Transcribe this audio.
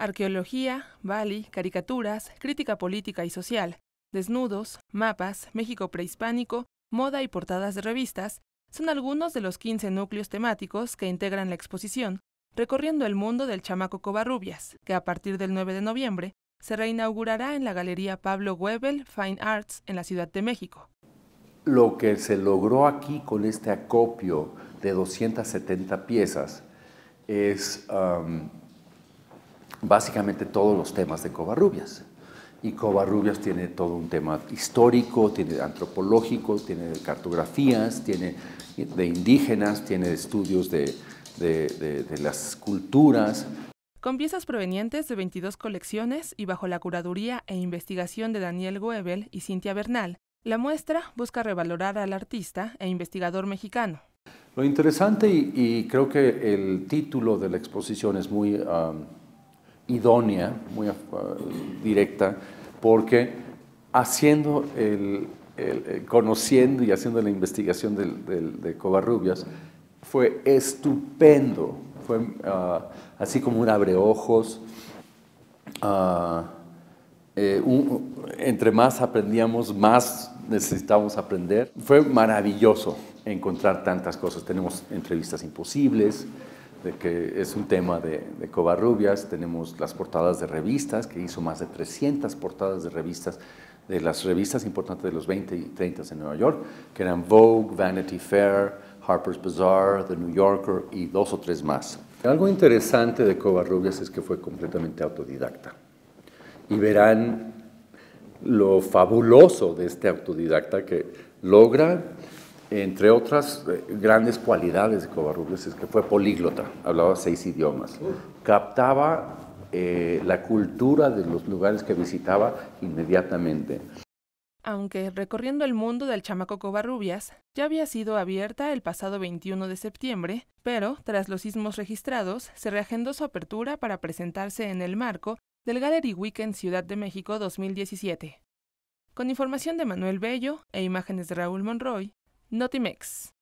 arqueología, Bali, caricaturas, crítica política y social, desnudos, mapas, México prehispánico, moda y portadas de revistas, son algunos de los 15 núcleos temáticos que integran la exposición, recorriendo el mundo del chamaco Covarrubias, que a partir del 9 de noviembre se reinaugurará en la Galería Pablo Webel Fine Arts en la Ciudad de México. Lo que se logró aquí con este acopio de 270 piezas es básicamente todos los temas de Covarrubias. Y Covarrubias tiene todo un tema histórico, tiene antropológico, tiene cartografías, tiene de indígenas, tiene estudios de, las culturas. Con piezas provenientes de 22 colecciones y bajo la curaduría e investigación de Daniel Goebel y Cintia Bernal, la muestra busca revalorar al artista e investigador mexicano. Lo interesante y, creo que el título de la exposición es muy idónea, muy eh, directa, porque haciendo el, eh, conociendo y haciendo la investigación de Covarrubias, fue estupendo, fue ah, así como un abreojos. Ah, eh, entre más aprendíamos, más necesitábamos aprender. Fue maravilloso encontrar tantas cosas. Tenemos entrevistas imposibles, de que es un tema de, de, Covarrubias, tenemos las portadas de revistas, que hizo más de 300 portadas de revistas, de las revistas importantes de los 20 y 30 en Nueva York, que eran Vogue, Vanity Fair, Harper's Bazaar, The New Yorker y dos o tres más. Algo interesante de Covarrubias es que fue completamente autodidacta. Y verán lo fabuloso de este autodidacta que logra entre otras eh, grandes cualidades de Covarrubias es que fue políglota, hablaba seis idiomas, captaba eh, la cultura de los lugares que visitaba inmediatamente. Aunque recorriendo el mundo del chamaco Covarrubias ya había sido abierta el pasado 21 de septiembre, pero tras los sismos registrados se reagendó su apertura para presentarse en el marco del Gallery Weekend Ciudad de México 2017. Con información de Manuel Bello e imágenes de Raúl Monroy, Notimex.